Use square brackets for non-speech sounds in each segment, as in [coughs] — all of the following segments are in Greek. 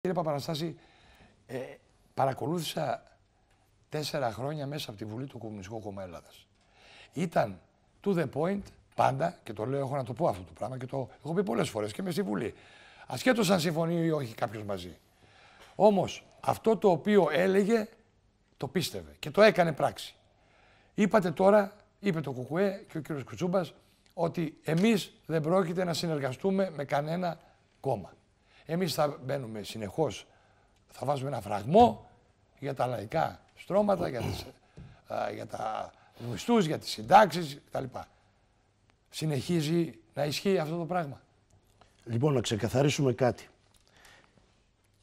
Κύριε Παπαναστάση, ε, παρακολούθησα τέσσερα χρόνια μέσα από τη Βουλή του Κομμουνιστικού Κόμμα Ελλάδας. Ήταν to the point πάντα, και το λέω, έχω να το πω αυτό το πράγμα και το έχω πει πολλές φορές και με στη Βουλή. Ασχέτως αν συμφωνεί ή όχι κάποιος μαζί. Όμως αυτό το οποίο έλεγε το πίστευε και το έκανε πράξη. Είπατε τώρα, είπε το Κουκουέ και ο κύριος Κουτσούμπας, ότι εμείς δεν πρόκειται να συνεργαστούμε με κανένα κόμμα. Εμείς θα μπαίνουμε συνεχώς, θα βάζουμε ένα φραγμό για τα λαϊκά στρώματα, για, τις, για τα μισθού, για τις συντάξεις κτλ. Συνεχίζει να ισχύει αυτό το πράγμα. Λοιπόν, να ξεκαθαρίσουμε κάτι.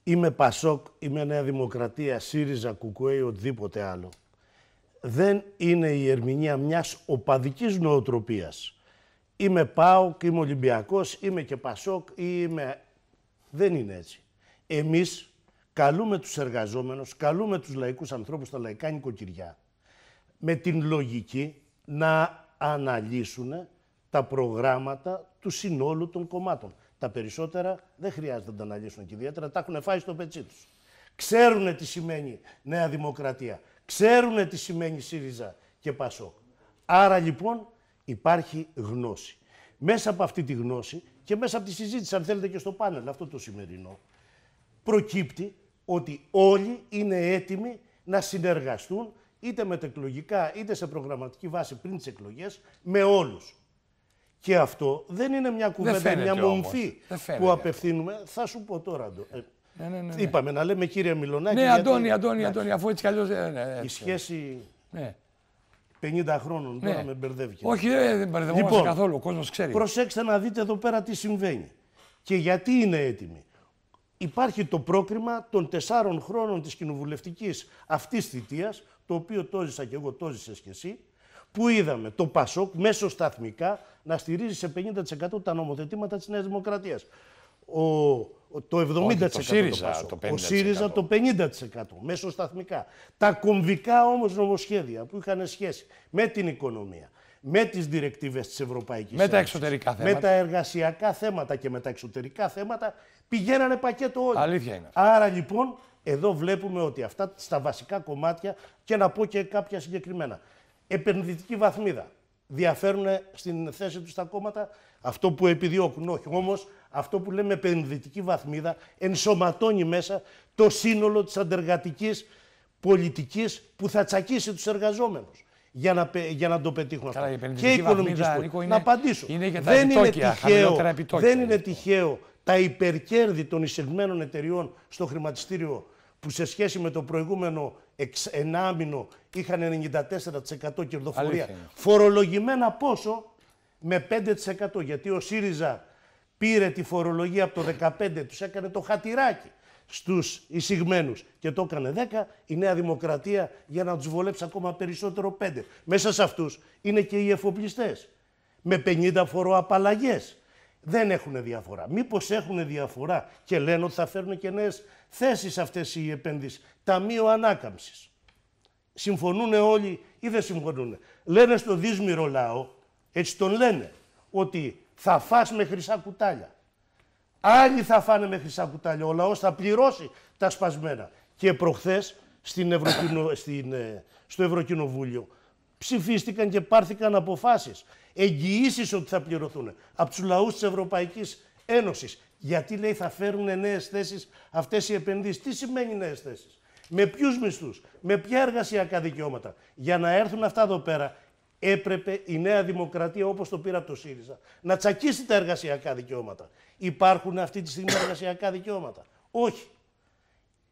Είμαι Πασόκ, είμαι Νέα Δημοκρατία, ΣΥΡΙΖΑ, ΚΚΕ ή οτιδήποτε άλλο. Δεν είναι ερμηνεία μιας οπαδικής νοοτροπίας. Είμαι ΠΑΟΚ, είμαι Ολυμπιακός, είμαι και Πασόκ ή είμαι δεν είναι έτσι. Εμείς καλούμε τους εργαζόμενους, καλούμε τους λαϊκούς ανθρώπους τα λαϊκά νοικοκυριά με την λογική να αναλύσουν τα προγράμματα του συνόλου των κομμάτων. Τα περισσότερα δεν χρειάζεται να τα αναλύσουν και ιδιαίτερα τα έχουν φάει στο πετσί τους. Ξέρουν τι σημαίνει Νέα Δημοκρατία, ξέρουν τι σημαίνει ΣΥΡΙΖΑ και ΠΑΣΟΚ. Άρα λοιπόν υπάρχει γνώση. Μέσα από αυτή τη γνώση και μέσα από τη συζήτηση, αν θέλετε και στο πάνελ, αυτό το σημερινό, προκύπτει ότι όλοι είναι έτοιμοι να συνεργαστούν είτε μετεκλογικά είτε σε προγραμματική βάση πριν τις εκλογές με όλους. Και αυτό δεν είναι μια κουβέντα, μια μομφή που απευθύνουμε. Θα σου πω τώρα, ε, ναι, ναι, ναι, ναι, Είπαμε να λέμε κύριε Μιλονάκη. Ναι, Αντώνη, Αντώνη, Αντώνη, αφού έτσι κι αλλιώς. Ε, ναι, η σχέση. Ναι. 50 χρόνων. Ναι. Τώρα με μπερδεύει. Όχι, ε, δεν μπερδεύει λοιπόν, καθόλου. Ο κόσμος ξέρει. Προσέξτε να δείτε εδώ πέρα τι συμβαίνει. Και γιατί είναι έτοιμοι. Υπάρχει το πρόκριμα των τεσσάρων χρόνων της κοινοβουλευτικής αυτής θητείας, το οποίο το ζήσα και εγώ, το ζήσε και εσύ, που είδαμε το ΠΑΣΟΚ μέσω σταθμικά να στηρίζει σε 50% τα νομοθετήματα της Νέας Δημοκρατίας. Ο το 70%. Όχι, το, ΣΥΡΙΖΑ, το, 50%. Ο ΣΥΡΙΖΑ το 50% μέσω σταθμικά. Τα κομβικά όμως νομοσχέδια που είχαν σχέση με την οικονομία, με τις διρεκτίβες της Ευρωπαϊκής Με τα εξωτερικά θέματα. Με τα εργασιακά θέματα και με τα εξωτερικά θέματα πηγαίνανε πακέτο όλοι. Αλήθεια είναι. Άρα λοιπόν εδώ βλέπουμε ότι αυτά στα βασικά κομμάτια και να πω και κάποια συγκεκριμένα. Επενδυτική βαθμίδα διαφέρουν στην θέση τους τα κόμματα. Αυτό που επιδιώκουν, όχι. Όμως αυτό που λέμε επενδυτική βαθμίδα ενσωματώνει μέσα το σύνολο της αντεργατικής πολιτικής που θα τσακίσει τους εργαζόμενους. Για να, για να το πετύχουν. Καλά, αυτό. και οικονομική Να απαντήσω. Είναι για τα δεν, είναι τυχαίο, δεν είναι τυχαίο τα υπερκέρδη των εισηγμένων εταιριών στο χρηματιστήριο που σε σχέση με το προηγούμενο ενάμινο είχαν 94% κερδοφορία. Αλήθεια. Φορολογημένα πόσο? Με 5%. Γιατί ο ΣΥΡΙΖΑ πήρε τη φορολογία από το 15, τους έκανε το χατηράκι στους εισηγμένους και το έκανε 10, η Νέα Δημοκρατία για να τους βολέψει ακόμα περισσότερο 5. Μέσα σε αυτούς είναι και οι εφοπλιστές με 50 φοροαπαλλαγές δεν έχουν διαφορά. Μήπως έχουν διαφορά και λένε ότι θα φέρουν και νέες θέσεις αυτές οι επενδύσεις. Ταμείο Ανάκαμψης. Συμφωνούν όλοι ή δεν συμφωνούν. Λένε στο δύσμηρο λαό, έτσι τον λένε, ότι θα φας με χρυσά κουτάλια. Άλλοι θα φάνε με χρυσά κουτάλια. Ο λαός θα πληρώσει τα σπασμένα. Και προχθές στην Ευρωκοινο... στην... Ε, στο Ευρωκοινοβούλιο ψηφίστηκαν και πάρθηκαν αποφάσεις. Εγγυήσεις ότι θα πληρωθούν από τους λαούς της Ευρωπαϊκής Ένωσης. Γιατί λέει θα φέρουν νέες θέσεις αυτές οι επενδύσεις. Τι σημαίνει νέες θέσεις. Με ποιους μισθούς, με ποια εργασιακά δικαιώματα. Για να έρθουν αυτά εδώ πέρα, έπρεπε η Νέα Δημοκρατία, όπως το πήρα από το ΣΥΡΙΖΑ, να τσακίσει τα εργασιακά δικαιώματα. Υπάρχουν αυτή τη στιγμή εργασιακά δικαιώματα. Όχι.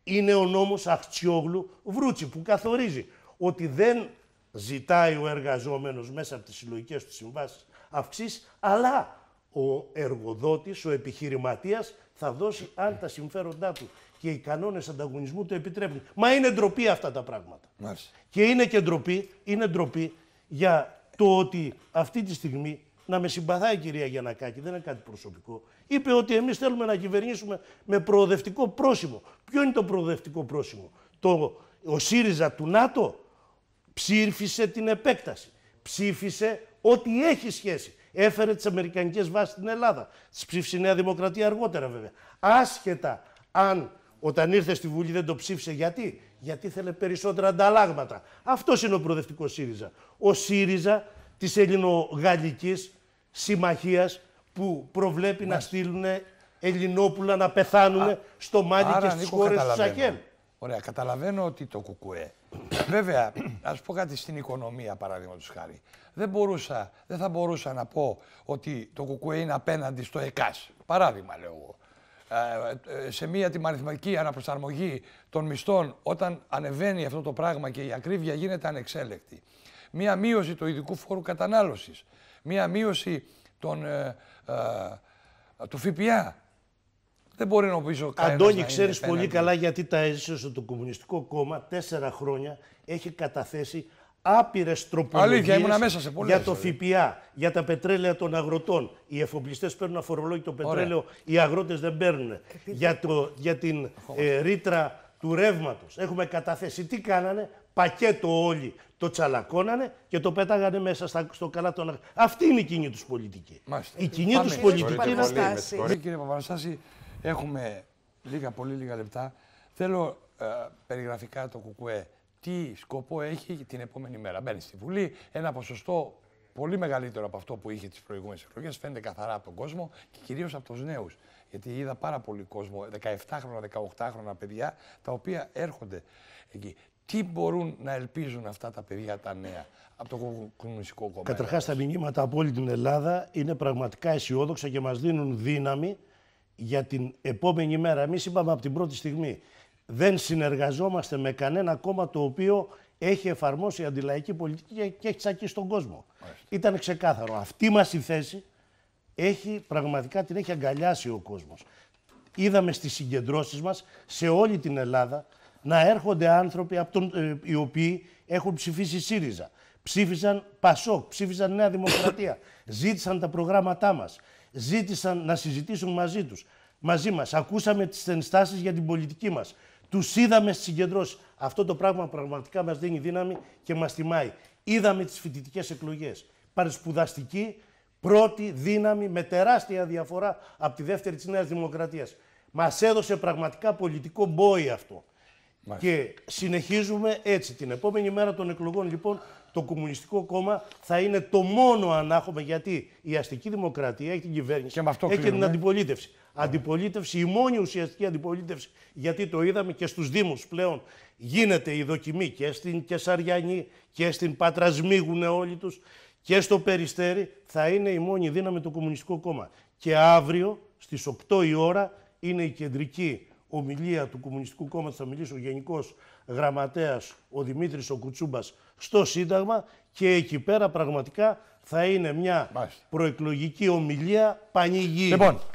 Είναι ο νόμος Αχτσιόγλου Βρούτσι που καθορίζει ότι δεν ζητάει ο εργαζόμενος μέσα από τις συλλογικές του συμβάσεις αυξής, αλλά ο εργοδότης, ο επιχειρηματίας θα δώσει αν τα συμφέροντά του και οι κανόνες ανταγωνισμού του επιτρέπουν. Μα είναι ντροπή αυτά τα πράγματα. Μάλιστα. Και είναι και ντροπή, είναι ντροπή για το ότι αυτή τη στιγμή να με συμπαθάει η κυρία Γιανακάκη, δεν είναι κάτι προσωπικό. Είπε ότι εμείς θέλουμε να κυβερνήσουμε με προοδευτικό πρόσημο. Ποιο είναι το προοδευτικό πρόσημο, το, ο ΣΥΡΙΖΑ του ΝΑΤΟ ψήφισε την επέκταση. Ψήφισε ό,τι έχει σχέση. Έφερε τις Αμερικανικές βάσεις στην Ελλάδα. Τις ψήφισε η Νέα Δημοκρατία αργότερα βέβαια. Άσχετα αν όταν ήρθε στη Βουλή δεν το ψήφισε γιατί. Γιατί θέλει περισσότερα ανταλλάγματα. Αυτός είναι ο προοδευτικός ΣΥΡΙΖΑ. Ο ΣΥΡΙΖΑ της ελληνογαλλικής συμμαχίας που προβλέπει να στείλουν Ελληνόπουλα να πεθάνουν στο Μάλι και στι χώρε του Σαχέλ. Ωραία, καταλαβαίνω ότι το Κουκούε. Βέβαια, ας πω κάτι στην οικονομία, παράδειγμα του χάρη. Δεν, μπορούσα, δεν θα μπορούσα να πω ότι το κουκουέ είναι απέναντι στο ΕΚΑΣ. Παράδειγμα, λέω εγώ. Ε, ε σε μία τη μαριθμική αναπροσαρμογή των μισθών, όταν ανεβαίνει αυτό το πράγμα και η ακρίβεια γίνεται ανεξέλεκτη. Μία μείωση του ειδικού φόρου κατανάλωσης. Μία μείωση ε, ε, του ΦΠΑ. Δεν μπορεί να κανένας. Αντώνη, ξέρεις πολύ καλά γιατί τα έζησε το Κομμουνιστικό Κόμμα τέσσερα χρόνια έχει καταθέσει άπειρες τροπολογίες για το δηλαδή. ΦΠΑ, για τα πετρέλαια των αγροτών. Οι εφοπλιστές παίρνουν αφορολόγητο πετρέλαιο, Ωραία. οι αγρότες δεν παίρνουν. Για, το, για την ε, ρήτρα του ρεύματος. Έχουμε καταθέσει. Τι κάνανε, πακέτο όλοι το τσαλακώνανε και το πέταγανε μέσα στο καλά των Αυτή είναι η κοινή τους πολιτική. Μάλιστα. Η κοινή του πολιτική είναι. Κύριε Έχουμε λίγα, πολύ λίγα λεπτά. Θέλω ε, περιγραφικά το ΚΚΕ. Τι σκοπό έχει την επόμενη μέρα. Μπαίνει στη Βουλή, ένα ποσοστό πολύ μεγαλύτερο από αυτό που είχε τις προηγούμενες εκλογές. Φαίνεται καθαρά από τον κόσμο και κυρίως από τους νέους. Γιατί είδα πάρα πολύ κόσμο, 17χρονα, 18χρονα παιδιά, τα οποία έρχονται εκεί. Τι μπορούν να ελπίζουν αυτά τα παιδιά τα νέα από το Κομμουνιστικό Κόμμα. Καταρχάς, τα μηνύματα από όλη την Ελλάδα είναι πραγματικά αισιόδοξα και μας δίνουν δύναμη για την επόμενη μέρα. εμείς είπαμε από την πρώτη στιγμή, δεν συνεργαζόμαστε με κανένα κόμμα το οποίο έχει εφαρμόσει αντιλαϊκή πολιτική και έχει τσακίσει τον κόσμο. Ήταν ξεκάθαρο. Αυτή μας η θέση έχει, πραγματικά την έχει αγκαλιάσει ο κόσμος. Είδαμε στις συγκεντρώσεις μας σε όλη την Ελλάδα να έρχονται άνθρωποι από τον, ε, οι οποίοι έχουν ψηφίσει ΣΥΡΙΖΑ, ψήφισαν ΠΑΣΟΚ, ψήφισαν Νέα Δημοκρατία, [coughs] ζήτησαν τα προγράμματά μας ζήτησαν να συζητήσουν μαζί τους. Μαζί μας. Ακούσαμε τις ενστάσεις για την πολιτική μας. Τους είδαμε στις συγκεντρώσεις. Αυτό το πράγμα πραγματικά μας δίνει δύναμη και μας τιμάει. Είδαμε τις φοιτητικές εκλογές. Παρεσπουδαστική, πρώτη δύναμη με τεράστια διαφορά από τη δεύτερη της Νέας Δημοκρατίας. Μας έδωσε πραγματικά πολιτικό μπόι αυτό. Και συνεχίζουμε έτσι. Την επόμενη μέρα των εκλογών, λοιπόν, το Κομμουνιστικό Κόμμα θα είναι το μόνο ανάχωμα γιατί η αστική δημοκρατία έχει την κυβέρνηση και έχει την αντιπολίτευση. Αντιπολίτευση, η μόνη ουσιαστική αντιπολίτευση, γιατί το είδαμε και στους Δήμους πλέον γίνεται η δοκιμή και στην Κεσαριανή και στην Πάτρα σμίγουν όλοι τους και στο Περιστέρι θα είναι η μόνη δύναμη του Κομμουνιστικό Κόμμα. Και αύριο στις 8 η ώρα είναι η κεντρική ομιλία του Κομμουνιστικού κόμματος, θα μιλήσει ο γραμματέας ο Δημήτρης ο Κουτσούμπας στο Σύνταγμα και εκεί πέρα πραγματικά θα είναι μια προεκλογική ομιλία πανηγύρι. Λοιπόν,